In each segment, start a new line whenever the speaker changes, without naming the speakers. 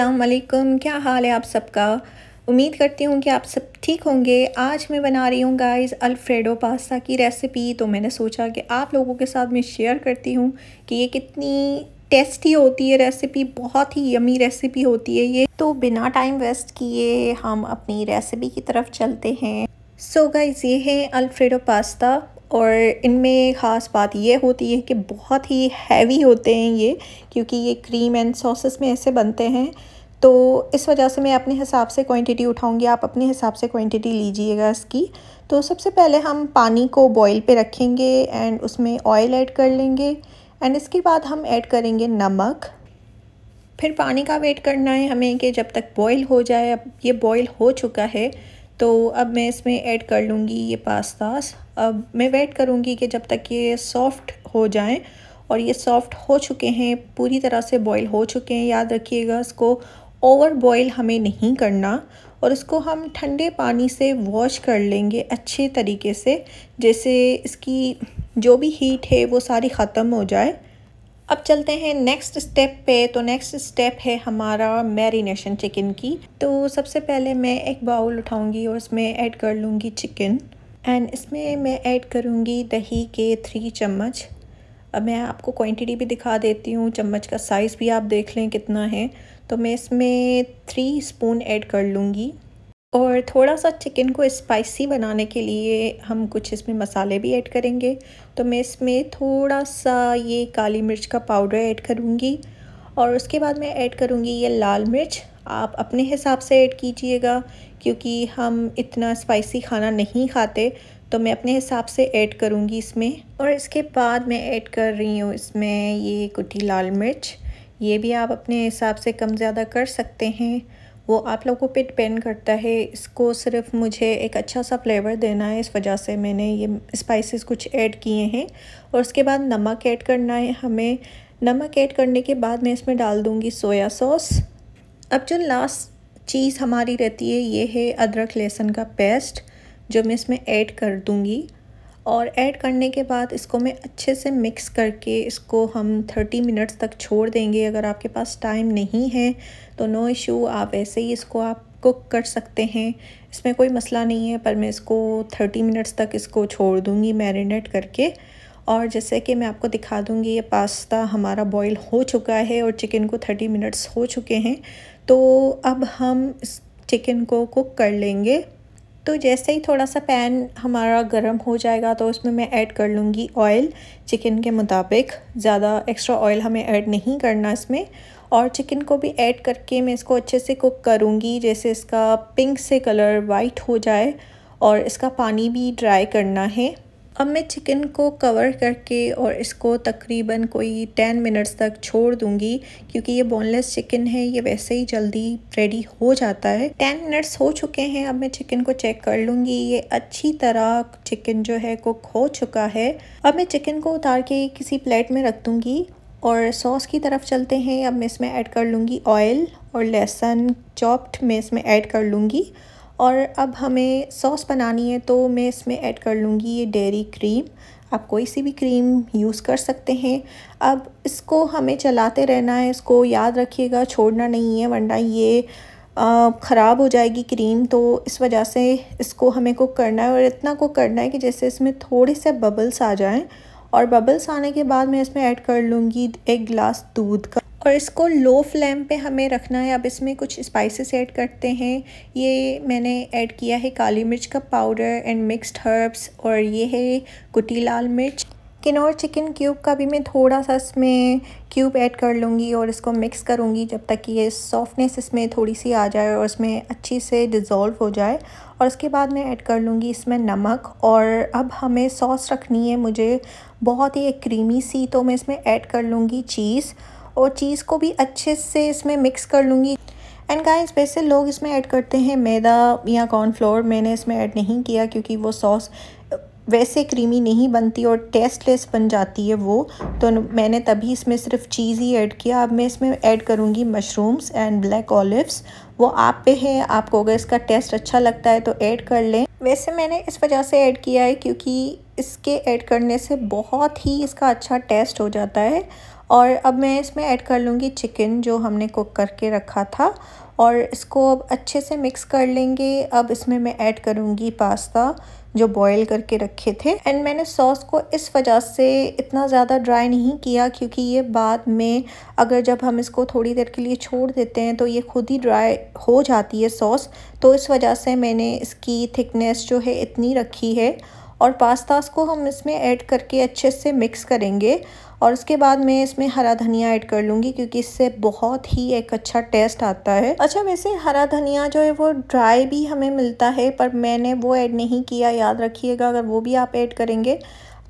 असलकम क्या हाल है आप सबका उम्मीद करती हूँ कि आप सब ठीक होंगे आज मैं बना रही हूँ गाइस अल्फ्रेडो पास्ता की रेसिपी तो मैंने सोचा कि आप लोगों के साथ मैं शेयर करती हूँ कि ये कितनी टेस्टी होती है रेसिपी बहुत ही यमी रेसिपी होती है ये तो बिना टाइम वेस्ट किए हम अपनी रेसिपी की तरफ चलते हैं सो so गाइज़ ये है अल्फ्रेडो पास्ता और इनमें ख़ास बात यह होती है कि बहुत ही हैवी होते हैं ये क्योंकि ये क्रीम एंड सॉसेस में ऐसे बनते हैं तो इस वजह से मैं अपने हिसाब से क्वांटिटी उठाऊंगी आप अपने हिसाब से क्वांटिटी लीजिएगा इसकी तो सबसे पहले हम पानी को बॉईल पे रखेंगे एंड उसमें ऑयल ऐड कर लेंगे एंड इसके बाद हम ऐड करेंगे नमक फिर पानी का वेट करना है हमें कि जब तक बॉयल हो जाए अब ये बॉयल हो चुका है तो अब मैं इसमें ऐड कर लूँगी ये पास्ता अब मैं वेट करूँगी कि जब तक ये सॉफ़्ट हो जाएं और ये सॉफ़्ट हो चुके हैं पूरी तरह से बॉईल हो चुके हैं याद रखिएगा इसको ओवर बॉयल हमें नहीं करना और इसको हम ठंडे पानी से वॉश कर लेंगे अच्छे तरीके से जैसे इसकी जो भी हीट है वो सारी ख़त्म हो जाए अब चलते हैं नेक्स्ट स्टेप पे तो नेक्स्ट स्टेप है हमारा मैरिनेशन चिकन की तो सबसे पहले मैं एक बाउल उठाऊंगी और उसमें ऐड कर लूँगी चिकन एंड इसमें मैं ऐड करूँगी दही के थ्री चम्मच अब मैं आपको क्वांटिटी भी दिखा देती हूँ चम्मच का साइज़ भी आप देख लें कितना है तो मैं इसमें थ्री स्पून ऐड कर लूँगी और थोड़ा सा चिकन को स्पाइसी बनाने के लिए हम कुछ इसमें मसाले भी ऐड करेंगे तो मैं इसमें थोड़ा सा ये काली मिर्च का पाउडर ऐड करूँगी और उसके बाद मैं ऐड करूँगी ये लाल मिर्च आप अपने हिसाब से ऐड कीजिएगा क्योंकि हम इतना स्पाइसी खाना नहीं खाते तो मैं अपने हिसाब से ऐड करूँगी इसमें और इसके बाद मैं ऐड कर रही हूँ इसमें ये कुटी लाल मिर्च ये भी आप अपने हिसाब से कम ज़्यादा कर सकते हैं वो आप लोगों पिट डिपेंड करता है इसको सिर्फ मुझे एक अच्छा सा फ्लेवर देना है इस वजह से मैंने ये स्पाइसेस कुछ ऐड किए हैं और उसके बाद नमक ऐड करना है हमें नमक ऐड करने के बाद मैं इसमें डाल दूँगी सोया सॉस अब जो लास्ट चीज़ हमारी रहती है ये है अदरक लहसुन का पेस्ट जो मैं इसमें ऐड कर दूँगी और ऐड करने के बाद इसको मैं अच्छे से मिक्स करके इसको हम 30 मिनट्स तक छोड़ देंगे अगर आपके पास टाइम नहीं है तो नो इशू आप ऐसे ही इसको आप कुक कर सकते हैं इसमें कोई मसला नहीं है पर मैं इसको 30 मिनट्स तक इसको छोड़ दूँगी मैरिनेट करके और जैसे कि मैं आपको दिखा दूँगी ये पास्ता हमारा बॉईल हो चुका है और चिकन को थर्टी मिनट्स हो चुके हैं तो अब हम इस चिकन को कुक कर लेंगे तो जैसे ही थोड़ा सा पैन हमारा गर्म हो जाएगा तो उसमें मैं ऐड कर लूँगी ऑयल चिकन के मुताबिक ज़्यादा एक्स्ट्रा ऑयल हमें ऐड नहीं करना इसमें और चिकन को भी ऐड करके मैं इसको अच्छे से कुक करूँगी जैसे इसका पिंक से कलर वाइट हो जाए और इसका पानी भी ड्राई करना है अब मैं चिकन को कवर करके और इसको तकरीबन कोई टेन मिनट्स तक छोड़ दूंगी क्योंकि ये बोनलेस चिकन है ये वैसे ही जल्दी रेडी हो जाता है टेन मिनट्स हो चुके हैं अब मैं चिकन को चेक कर लूँगी ये अच्छी तरह चिकन जो है कुक हो चुका है अब मैं चिकन को उतार के किसी प्लेट में रख दूँगी और सॉस की तरफ चलते हैं अब मैं इसमें ऐड कर लूँगी ऑयल और लहसुन चॉप्ड मैं इसमें ऐड कर लूँगी और अब हमें सॉस बनानी है तो मैं इसमें ऐड कर लूँगी ये डेयरी क्रीम आप कोई सी भी क्रीम यूज़ कर सकते हैं अब इसको हमें चलाते रहना है इसको याद रखिएगा छोड़ना नहीं है वरना ये ख़राब हो जाएगी क्रीम तो इस वजह से इसको हमें कुक करना है और इतना कुक करना है कि जैसे इसमें थोड़े से बबल्स आ जाएं और बबल्स आने के बाद मैं इसमें ऐड कर लूँगी एक गिलास दूध का और इसको लो फ्लेम पे हमें रखना है अब इसमें कुछ स्पाइसेस ऐड करते हैं ये मैंने ऐड किया है काली मिर्च का पाउडर एंड मिक्स्ड हर्ब्स और ये है कुटी लाल मिर्च किनौर चिकन क्यूब का भी मैं थोड़ा सा इसमें क्यूब ऐड कर लूँगी और इसको मिक्स करूँगी जब तक कि ये सॉफ्टनेस इसमें थोड़ी सी आ जाए और इसमें अच्छी से डिज़ोल्व हो जाए और उसके बाद मैं ऐड कर लूँगी इसमें नमक और अब हमें सॉस रखनी है मुझे बहुत ही एक क्रीमी सी तो मैं इसमें ऐड कर लूँगी चीज़ और चीज़ को भी अच्छे से इसमें मिक्स कर लूँगी एंड गाइस वैसे लोग इसमें ऐड करते हैं मैदा या कॉर्नफ्लोर मैंने इसमें ऐड नहीं किया क्योंकि वो सॉस वैसे क्रीमी नहीं बनती और टेस्टलेस बन जाती है वो तो मैंने तभी इसमें सिर्फ चीज़ ही ऐड किया अब मैं इसमें ऐड करूँगी मशरूम्स एंड ब्लैक ऑलिव्स वो आप पे है आपको अगर इसका टेस्ट अच्छा लगता है तो ऐड कर लें वैसे मैंने इस वजह से ऐड किया है क्योंकि इसके ऐड करने से बहुत ही इसका अच्छा टेस्ट हो जाता है और अब मैं इसमें ऐड कर लूँगी चिकन जो हमने कुक करके रखा था और इसको अब अच्छे से मिक्स कर लेंगे अब इसमें मैं ऐड करूँगी पास्ता जो बॉईल करके रखे थे एंड मैंने सॉस को इस वजह से इतना ज़्यादा ड्राई नहीं किया क्योंकि ये बाद में अगर जब हम इसको थोड़ी देर के लिए छोड़ देते हैं तो ये खुद ही ड्राई हो जाती है सॉस तो इस वजह से मैंने इसकी थिकनेस जो है इतनी रखी है और पास्तास को हम इसमें ऐड करके अच्छे से मिक्स करेंगे और उसके बाद मैं इसमें हरा धनिया ऐड कर लूँगी क्योंकि इससे बहुत ही एक अच्छा टेस्ट आता है अच्छा वैसे हरा धनिया जो है वो ड्राई भी हमें मिलता है पर मैंने वो ऐड नहीं किया याद रखिएगा अगर वो भी आप ऐड करेंगे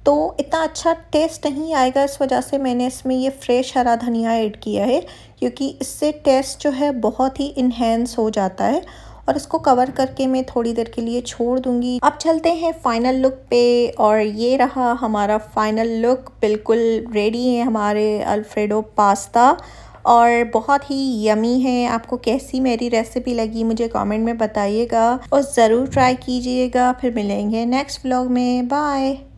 तो इतना अच्छा टेस्ट नहीं आएगा इस वजह से मैंने इसमें ये फ्रेश हरा धनिया ऐड किया है क्योंकि इससे टेस्ट जो है बहुत ही इन्हेंस हो जाता है और इसको कवर करके मैं थोड़ी देर के लिए छोड़ दूंगी अब चलते हैं फाइनल लुक पे और ये रहा हमारा फाइनल लुक बिल्कुल रेडी है हमारे अल्फ्रेडो पास्ता और बहुत ही यमी है आपको कैसी मेरी रेसिपी लगी मुझे कमेंट में बताइएगा और ज़रूर ट्राई कीजिएगा फिर मिलेंगे नेक्स्ट व्लॉग में बाय